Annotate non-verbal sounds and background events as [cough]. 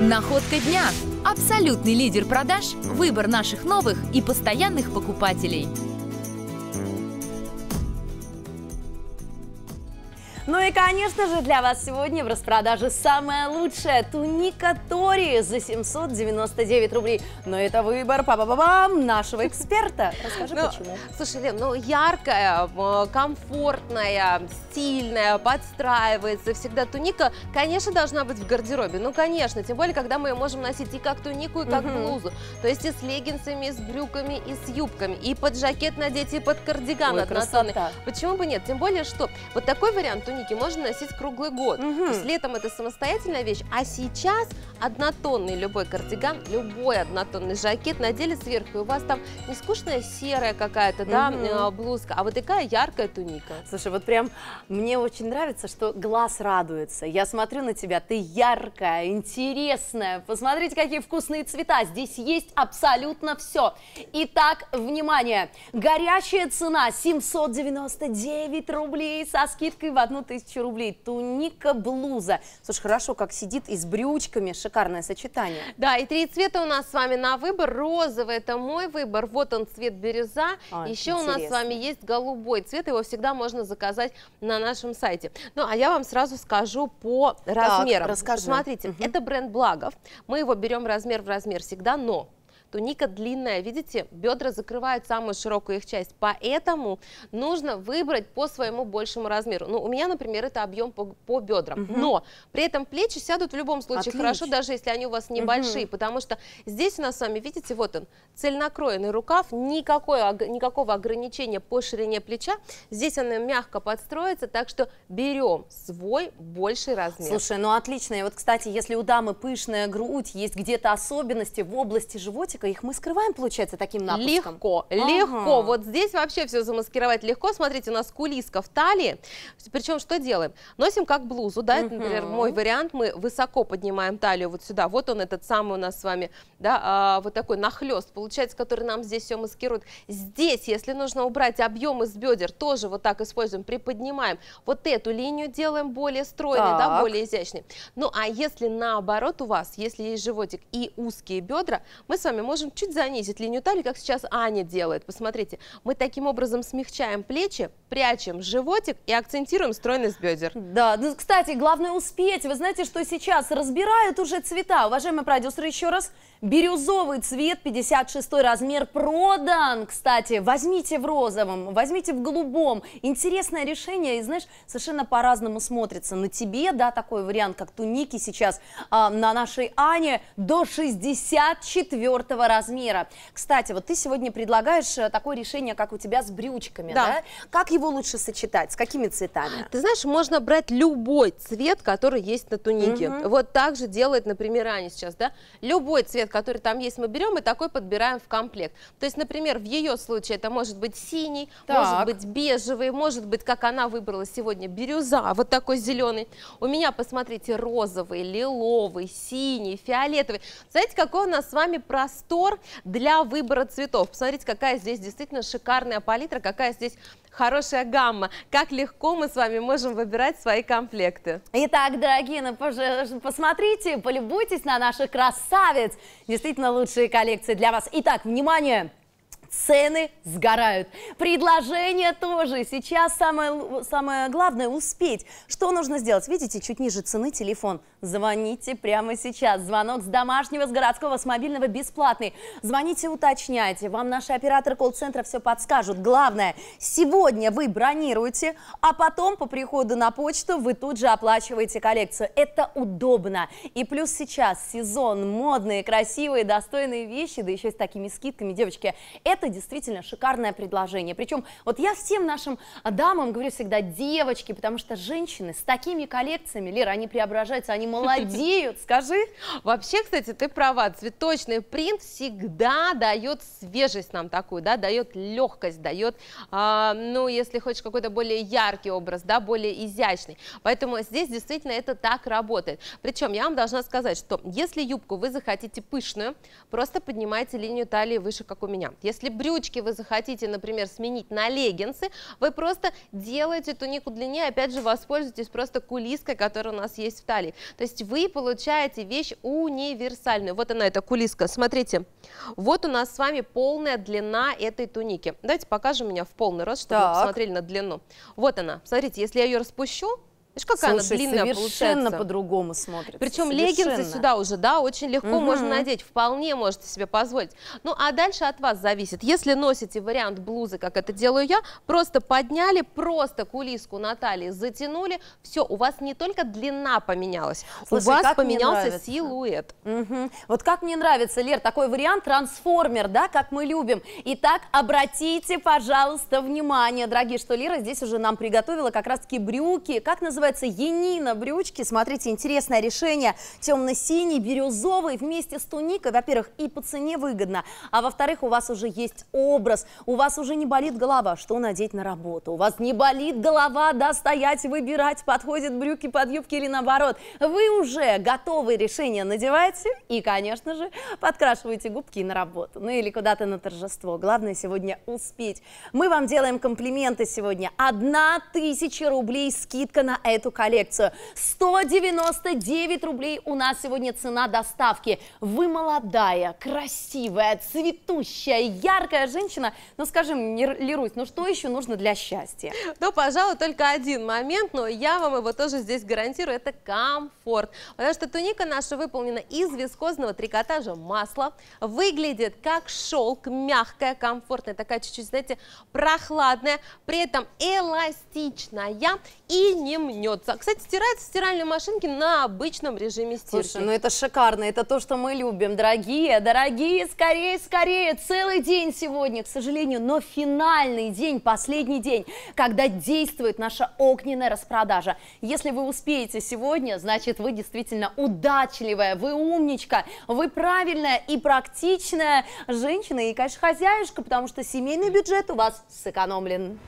Находка дня. Абсолютный лидер продаж, выбор наших новых и постоянных покупателей. Ну и, конечно же, для вас сегодня в распродаже самая лучшая туника Тори за 799 рублей. Но это выбор па -ба -бам, нашего эксперта. [laughs] Расскажи, ну, почему. Слушай, Лен, ну яркая, комфортная, стильная, подстраивается всегда туника, конечно, должна быть в гардеробе. Ну, конечно, тем более, когда мы ее можем носить и как тунику, и как угу. блузу. То есть и с леггинсами, и с брюками, и с юбками, и под жакет надеть, и под кардиган Ой, Почему бы нет? Тем более, что вот такой вариант туника тоники можно носить круглый год. Угу. То есть летом это самостоятельная вещь, а сейчас однотонный любой кардиган, любой однотонный жакет надели сверху, и у вас там не скучная серая какая-то, да, угу. блузка, а вот такая яркая туника. Слушай, вот прям мне очень нравится, что глаз радуется. Я смотрю на тебя, ты яркая, интересная. Посмотрите, какие вкусные цвета. Здесь есть абсолютно все. Итак, внимание, горячая цена 799 рублей со скидкой в одну тысячу рублей. Туника, блуза. Слушай, хорошо, как сидит и с брючками. Шикарное сочетание. Да, и три цвета у нас с вами на выбор. Розовый – это мой выбор. Вот он, цвет бирюза. А, Еще интересно. у нас с вами есть голубой цвет. Его всегда можно заказать на нашем сайте. Ну, а я вам сразу скажу по так, размерам. расскажу Смотрите, угу. это бренд Благов. Мы его берем размер в размер всегда, но то Туника длинная, видите, бедра закрывают самую широкую их часть, поэтому нужно выбрать по своему большему размеру. Ну, у меня, например, это объем по, по бедрам, угу. но при этом плечи сядут в любом случае Отлично. хорошо, даже если они у вас небольшие, угу. потому что здесь у нас с вами, видите, вот он, цельнокроенный рукав, никакой, никакого ограничения по ширине плеча, здесь она мягко подстроится, так что берем свой больший размер. Слушай, ну отлично, и вот, кстати, если у дамы пышная грудь, есть где-то особенности в области животика, классика, их мы скрываем, получается, таким напуском? Легко, ага. легко. Вот здесь вообще все замаскировать легко. Смотрите, у нас кулиска в талии. Причем что делаем? Носим как блузу, да, это, например, мой вариант. Мы высоко поднимаем талию вот сюда. Вот он, этот самый у нас с вами, да, а, вот такой нахлест, получается, который нам здесь все маскирует. Здесь, если нужно убрать объем из бедер, тоже вот так используем, приподнимаем. Вот эту линию делаем более стройной, так. да, более изящной. Ну, а если наоборот у вас, если есть животик и узкие бедра, мы с вами можем чуть занизить линию талии, как сейчас Аня делает. Посмотрите, мы таким образом смягчаем плечи, прячем животик и акцентируем стройность бедер. Да, ну, кстати, главное успеть. Вы знаете, что сейчас разбирают уже цвета. Уважаемые продюсеры, еще раз, бирюзовый цвет, 56 размер, продан, кстати. Возьмите в розовом, возьмите в голубом. Интересное решение, и знаешь, совершенно по-разному смотрится. На тебе, да, такой вариант, как туники сейчас, а, на нашей Ане до 64 этого размера. Кстати, вот ты сегодня предлагаешь э, такое решение, как у тебя с брючками, да? да? Как его лучше сочетать? С какими цветами? Ты знаешь, можно брать любой цвет, который есть на тунике. Угу. Вот так же делает, например, Аня сейчас, да? Любой цвет, который там есть, мы берем и такой подбираем в комплект. То есть, например, в ее случае это может быть синий, так. может быть бежевый, может быть, как она выбрала сегодня, бирюза, вот такой зеленый. У меня, посмотрите, розовый, лиловый, синий, фиолетовый. Знаете, какой у нас с вами простой простор для выбора цветов. Посмотрите, какая здесь действительно шикарная палитра, какая здесь хорошая гамма, как легко мы с вами можем выбирать свои комплекты. Итак, дорогие, ну, посмотрите, полюбуйтесь на наших красавиц, действительно лучшие коллекции для вас. Итак, внимание, цены сгорают. Предложение тоже. Сейчас самое, самое главное успеть. Что нужно сделать? Видите, чуть ниже цены телефон. Звоните прямо сейчас. Звонок с домашнего, с городского, с мобильного бесплатный. Звоните, уточняйте. Вам наши операторы колл-центра все подскажут. Главное, сегодня вы бронируете, а потом по приходу на почту вы тут же оплачиваете коллекцию. Это удобно. И плюс сейчас сезон, модные, красивые, достойные вещи, да еще с такими скидками, девочки. Это это действительно шикарное предложение. Причем вот я всем нашим а, дамам говорю всегда девочки, потому что женщины с такими коллекциями, Лера, они преображаются, они молодеют, скажи. Вообще, кстати, ты права, цветочный принт всегда дает свежесть нам такую, да, дает легкость, дает, э, ну, если хочешь, какой-то более яркий образ, да, более изящный. Поэтому здесь действительно это так работает. Причем я вам должна сказать, что если юбку вы захотите пышную, просто поднимайте линию талии выше, как у меня. Если если брючки вы захотите, например, сменить на леггинсы, вы просто делаете тунику длиннее, опять же, воспользуйтесь просто кулиской, которая у нас есть в талии. То есть вы получаете вещь универсальную. Вот она, эта кулиска. Смотрите, вот у нас с вами полная длина этой туники. Давайте покажем меня в полный рост, чтобы так. вы посмотрели на длину. Вот она. Смотрите, если я ее распущу, Видишь, какая Слушай, она длинная совершенно получается. совершенно по-другому смотрится. Причем совершенно. леггинсы сюда уже, да, очень легко угу. можно надеть, вполне можете себе позволить. Ну, а дальше от вас зависит. Если носите вариант блузы, как это делаю я, просто подняли, просто кулиску на талии затянули, все, у вас не только длина поменялась, Слушай, у вас поменялся силуэт. Угу. Вот как мне нравится, Лер, такой вариант трансформер, да, как мы любим. Итак, обратите, пожалуйста, внимание, дорогие, что Лера здесь уже нам приготовила как раз-таки брюки, как называется? называется «Енина брючки». Смотрите, интересное решение. Темно-синий, бирюзовый вместе с туникой. Во-первых, и по цене выгодно. А во-вторых, у вас уже есть образ. У вас уже не болит голова, что надеть на работу. У вас не болит голова, да, стоять, выбирать, подходят брюки под юбки или наоборот. Вы уже готовы решение надеваете и, конечно же, подкрашиваете губки на работу. Ну или куда-то на торжество. Главное сегодня успеть. Мы вам делаем комплименты сегодня. Одна тысяча рублей скидка на это эту коллекцию. 199 рублей у нас сегодня цена доставки. Вы молодая, красивая, цветущая, яркая женщина. Ну скажи мне, Лерусь, ну что еще нужно для счастья? Ну, пожалуй, только один момент, но я вам его тоже здесь гарантирую, это комфорт. Потому что туника наша выполнена из вискозного трикотажа масла, выглядит как шелк, мягкая, комфортная, такая чуть-чуть, знаете, прохладная, при этом эластичная и не мнется. А, кстати, стирается в стиральной машинке на обычном режиме стирки. Слушай, ну это шикарно, это то, что мы любим. Дорогие, дорогие, скорее, скорее, целый день сегодня, к сожалению, но финальный день, последний день, когда действует наша огненная распродажа. Если вы успеете сегодня, значит, вы действительно удачливая, вы умничка, вы правильная и практичная женщина и, конечно, хозяюшка, потому что семейный бюджет у вас сэкономлен.